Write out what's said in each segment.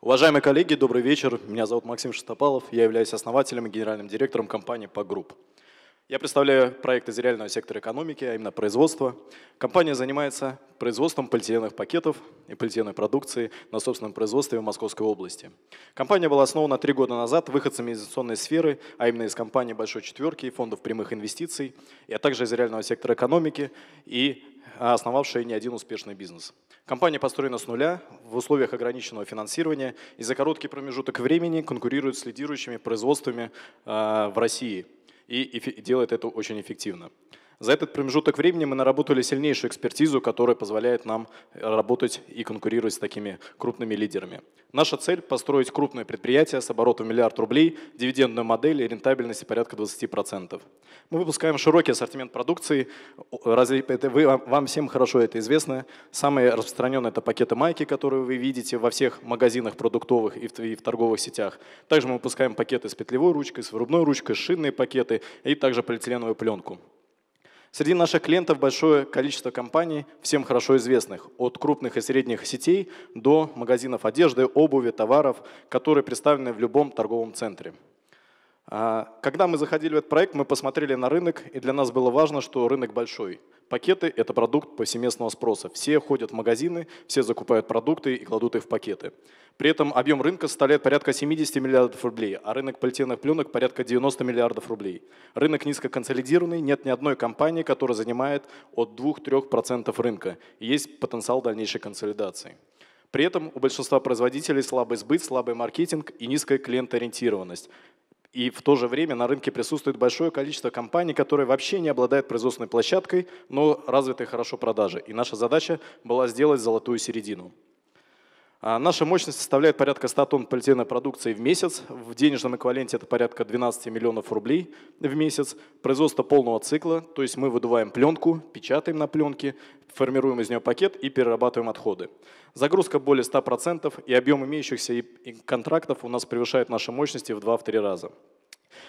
Уважаемые коллеги, добрый вечер. Меня зовут Максим Шестопалов. Я являюсь основателем и генеральным директором компании «Погрупп». Я представляю проект из реального сектора экономики, а именно производства. Компания занимается производством полиэтиленовых пакетов и полиэтиленовой продукции на собственном производстве в Московской области. Компания была основана три года назад выходцами из инвестиционной сферы, а именно из компании «Большой четверки» и фондов прямых инвестиций, а также из реального сектора экономики и а основавшая не один успешный бизнес. Компания построена с нуля, в условиях ограниченного финансирования и за короткий промежуток времени конкурирует с лидирующими производствами а, в России и делает это очень эффективно. За этот промежуток времени мы наработали сильнейшую экспертизу, которая позволяет нам э, работать и конкурировать с такими крупными лидерами. Наша цель – построить крупное предприятие с оборотом миллиард рублей, дивидендную модель и рентабельности порядка 20%. Мы выпускаем широкий ассортимент продукции. Разве это вы, вам всем хорошо это известно. Самые распространенные – это пакеты майки, которые вы видите во всех магазинах продуктовых и в, и в торговых сетях. Также мы выпускаем пакеты с петлевой ручкой, с вырубной ручкой, шинные пакеты и также полиэтиленовую пленку. Среди наших клиентов большое количество компаний, всем хорошо известных, от крупных и средних сетей до магазинов одежды, обуви, товаров, которые представлены в любом торговом центре. А, когда мы заходили в этот проект, мы посмотрели на рынок, и для нас было важно, что рынок большой – Пакеты – это продукт повсеместного спроса. Все ходят в магазины, все закупают продукты и кладут их в пакеты. При этом объем рынка составляет порядка 70 миллиардов рублей, а рынок полиэтиленовых пленок – порядка 90 миллиардов рублей. Рынок низкоконсолидированный, нет ни одной компании, которая занимает от 2-3% рынка. И есть потенциал дальнейшей консолидации. При этом у большинства производителей слабый сбыт, слабый маркетинг и низкая клиентоориентированность. И в то же время на рынке присутствует большое количество компаний, которые вообще не обладают производственной площадкой, но развиты хорошо продажи. И наша задача была сделать золотую середину. А, наша мощность составляет порядка 100 тонн полиэтиленовой продукции в месяц. В денежном эквиваленте это порядка 12 миллионов рублей в месяц. Производство полного цикла, то есть мы выдуваем пленку, печатаем на пленке, формируем из нее пакет и перерабатываем отходы. Загрузка более 100% и объем имеющихся контрактов у нас превышает наши мощности в 2-3 раза.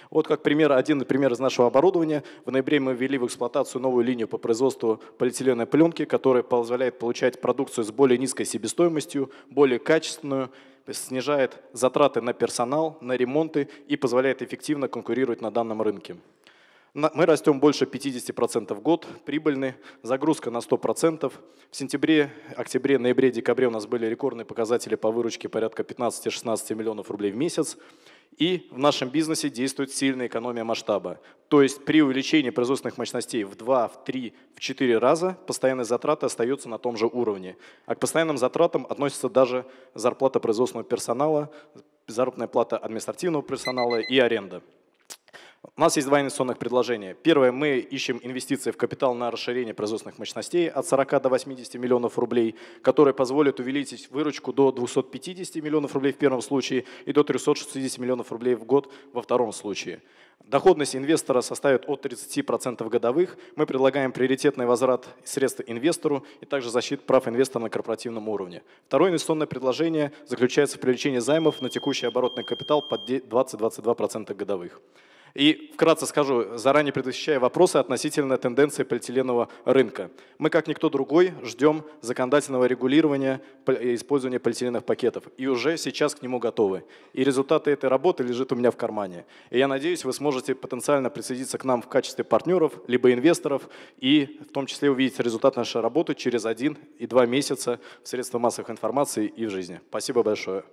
Вот как пример, один пример из нашего оборудования. В ноябре мы ввели в эксплуатацию новую линию по производству полиэтиленовой пленки, которая позволяет получать продукцию с более низкой себестоимостью, более качественную, снижает затраты на персонал, на ремонты и позволяет эффективно конкурировать на данном рынке. Мы растем больше 50% в год, прибыльны, загрузка на 100%. В сентябре, октябре, ноябре, декабре у нас были рекордные показатели по выручке порядка 15-16 миллионов рублей в месяц. И в нашем бизнесе действует сильная экономия масштаба. То есть при увеличении производственных мощностей в 2, в 3, в 4 раза постоянные затраты остаются на том же уровне. А к постоянным затратам относится даже зарплата производственного персонала, заработная плата административного персонала и аренда. У нас есть два инвестиционных предложения. Первое, мы ищем инвестиции в капитал на расширение производственных мощностей от 40 до 80 миллионов рублей, которые позволят увеличить выручку до 250 миллионов рублей в первом случае и до 360 миллионов рублей в год во втором случае. Доходность инвестора составит от 30% годовых. Мы предлагаем приоритетный возврат средств инвестору и также защиту прав инвестора на корпоративном уровне. Второе инвестиционное предложение заключается в привлечении займов на текущий оборотный капитал под 20-22% годовых. И вкратце скажу, заранее предвещая вопросы относительно тенденции полиэтиленового рынка. Мы, как никто другой, ждем законодательного регулирования э, использования полиэтиленовых пакетов. И уже сейчас к нему готовы. И результаты этой работы лежат у меня в кармане. И я надеюсь, вы сможете потенциально присоединиться к нам в качестве партнеров, либо инвесторов, и в том числе увидеть результат нашей работы через один и два месяца в средствах массовой информации и в жизни. Спасибо большое.